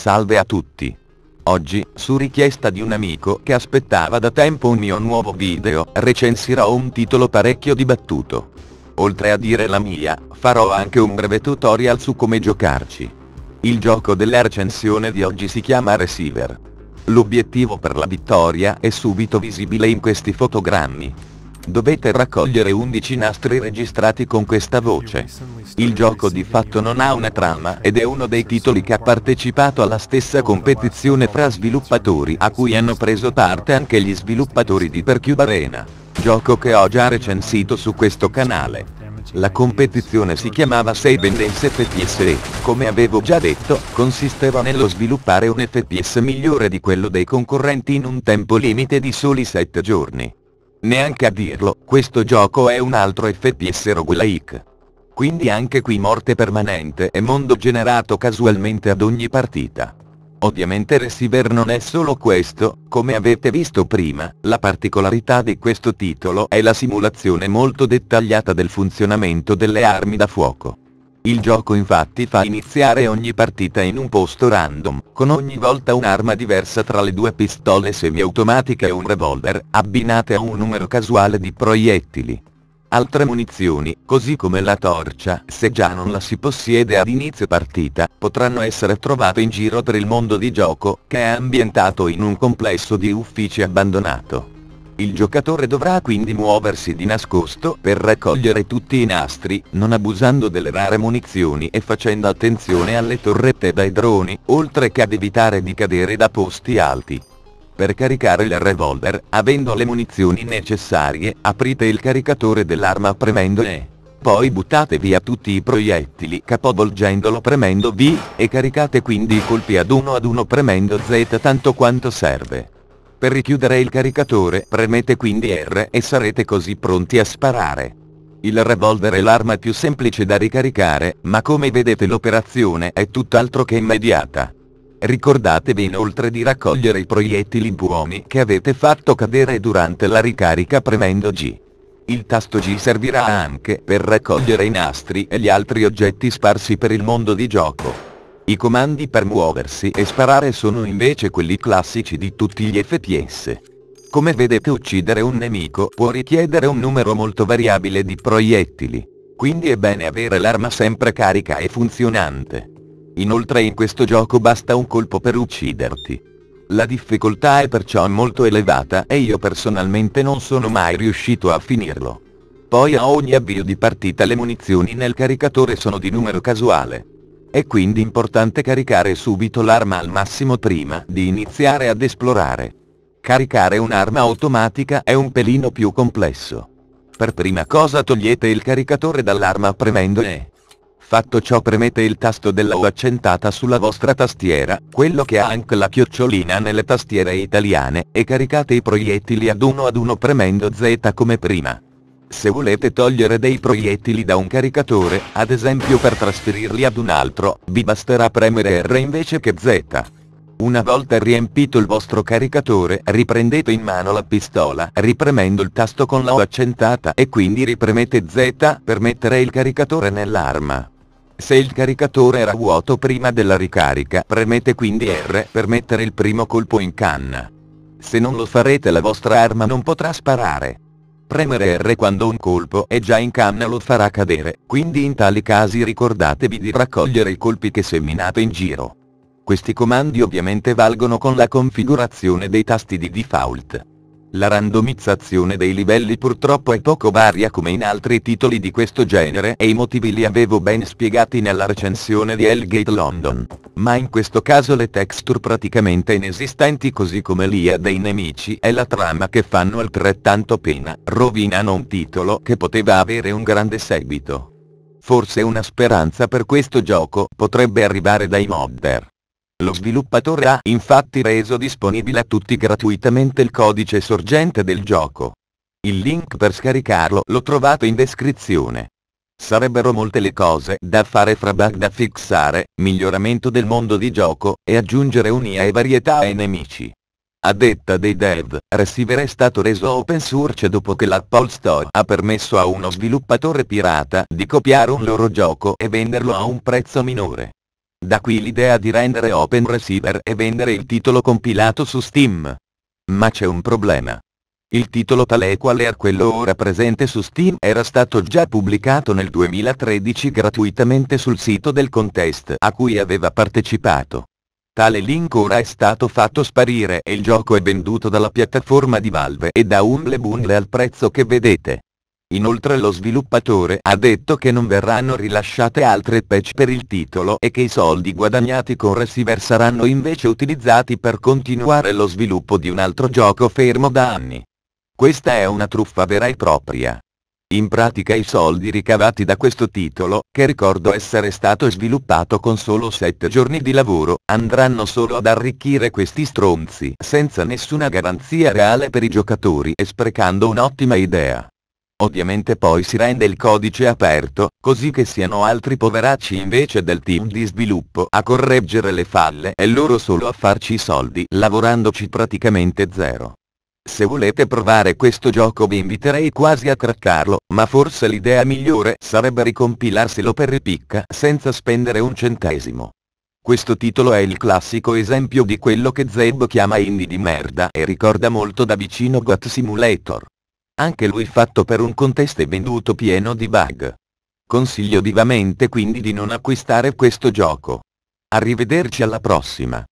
salve a tutti. Oggi, su richiesta di un amico che aspettava da tempo un mio nuovo video, recensirò un titolo parecchio dibattuto. Oltre a dire la mia, farò anche un breve tutorial su come giocarci. Il gioco della recensione di oggi si chiama Receiver. L'obiettivo per la vittoria è subito visibile in questi fotogrammi. Dovete raccogliere 11 nastri registrati con questa voce. Il gioco di fatto non ha una trama ed è uno dei titoli che ha partecipato alla stessa competizione fra sviluppatori a cui hanno preso parte anche gli sviluppatori di Percube Arena, gioco che ho già recensito su questo canale. La competizione si chiamava Seiben Dance FPS e, come avevo già detto, consisteva nello sviluppare un FPS migliore di quello dei concorrenti in un tempo limite di soli 7 giorni. Neanche a dirlo, questo gioco è un altro FPS roguelike. Quindi anche qui morte permanente e mondo generato casualmente ad ogni partita. Ovviamente Receiver non è solo questo, come avete visto prima, la particolarità di questo titolo è la simulazione molto dettagliata del funzionamento delle armi da fuoco. Il gioco infatti fa iniziare ogni partita in un posto random, con ogni volta un'arma diversa tra le due pistole semiautomatiche e un revolver, abbinate a un numero casuale di proiettili. Altre munizioni, così come la torcia, se già non la si possiede ad inizio partita, potranno essere trovate in giro per il mondo di gioco, che è ambientato in un complesso di uffici abbandonato. Il giocatore dovrà quindi muoversi di nascosto per raccogliere tutti i nastri, non abusando delle rare munizioni e facendo attenzione alle torrette dai droni, oltre che ad evitare di cadere da posti alti. Per caricare il revolver, avendo le munizioni necessarie, aprite il caricatore dell'arma premendo E. Poi buttate via tutti i proiettili capovolgendolo premendo V, e caricate quindi i colpi ad uno ad uno premendo Z tanto quanto serve. Per richiudere il caricatore premete quindi R e sarete così pronti a sparare. Il revolver è l'arma più semplice da ricaricare, ma come vedete l'operazione è tutt'altro che immediata. Ricordatevi inoltre di raccogliere i proiettili buoni che avete fatto cadere durante la ricarica premendo G. Il tasto G servirà anche per raccogliere i nastri e gli altri oggetti sparsi per il mondo di gioco. I comandi per muoversi e sparare sono invece quelli classici di tutti gli FPS. Come vedete uccidere un nemico può richiedere un numero molto variabile di proiettili. Quindi è bene avere l'arma sempre carica e funzionante. Inoltre in questo gioco basta un colpo per ucciderti. La difficoltà è perciò molto elevata e io personalmente non sono mai riuscito a finirlo. Poi a ogni avvio di partita le munizioni nel caricatore sono di numero casuale. È quindi importante caricare subito l'arma al massimo prima di iniziare ad esplorare. Caricare un'arma automatica è un pelino più complesso. Per prima cosa togliete il caricatore dall'arma premendo E. Fatto ciò premete il tasto della U accentata sulla vostra tastiera, quello che ha anche la chiocciolina nelle tastiere italiane, e caricate i proiettili ad uno ad uno premendo Z come prima. Se volete togliere dei proiettili da un caricatore, ad esempio per trasferirli ad un altro, vi basterà premere R invece che Z. Una volta riempito il vostro caricatore, riprendete in mano la pistola, ripremendo il tasto con la O accentata e quindi ripremete Z per mettere il caricatore nell'arma. Se il caricatore era vuoto prima della ricarica, premete quindi R per mettere il primo colpo in canna. Se non lo farete la vostra arma non potrà sparare. Premere R quando un colpo è già in canna lo farà cadere, quindi in tali casi ricordatevi di raccogliere i colpi che seminate in giro. Questi comandi ovviamente valgono con la configurazione dei tasti di default. La randomizzazione dei livelli purtroppo è poco varia come in altri titoli di questo genere e i motivi li avevo ben spiegati nella recensione di Hellgate London. Ma in questo caso le texture praticamente inesistenti così come l'IA dei nemici e la trama che fanno altrettanto pena, rovinano un titolo che poteva avere un grande seguito. Forse una speranza per questo gioco potrebbe arrivare dai modder. Lo sviluppatore ha infatti reso disponibile a tutti gratuitamente il codice sorgente del gioco. Il link per scaricarlo lo trovate in descrizione. Sarebbero molte le cose da fare fra bug da fixare, miglioramento del mondo di gioco, e aggiungere un'IA e varietà ai nemici. A detta dei dev, Receiver è stato reso open source dopo che l'Apple Store ha permesso a uno sviluppatore pirata di copiare un loro gioco e venderlo a un prezzo minore. Da qui l'idea di rendere Open Receiver e vendere il titolo compilato su Steam. Ma c'è un problema. Il titolo tale e quale a quello ora presente su Steam era stato già pubblicato nel 2013 gratuitamente sul sito del contest a cui aveva partecipato. Tale link ora è stato fatto sparire e il gioco è venduto dalla piattaforma di Valve e da Humble Bundle al prezzo che vedete. Inoltre lo sviluppatore ha detto che non verranno rilasciate altre patch per il titolo e che i soldi guadagnati con Receiver saranno invece utilizzati per continuare lo sviluppo di un altro gioco fermo da anni. Questa è una truffa vera e propria. In pratica i soldi ricavati da questo titolo, che ricordo essere stato sviluppato con solo 7 giorni di lavoro, andranno solo ad arricchire questi stronzi senza nessuna garanzia reale per i giocatori e sprecando un'ottima idea. Ovviamente poi si rende il codice aperto, così che siano altri poveracci invece del team di sviluppo a correggere le falle e loro solo a farci i soldi lavorandoci praticamente zero. Se volete provare questo gioco vi inviterei quasi a craccarlo, ma forse l'idea migliore sarebbe ricompilarselo per ripicca senza spendere un centesimo. Questo titolo è il classico esempio di quello che Zeb chiama indie di merda e ricorda molto da vicino Got Simulator anche lui fatto per un contesto e venduto pieno di bug. Consiglio vivamente quindi di non acquistare questo gioco. Arrivederci alla prossima.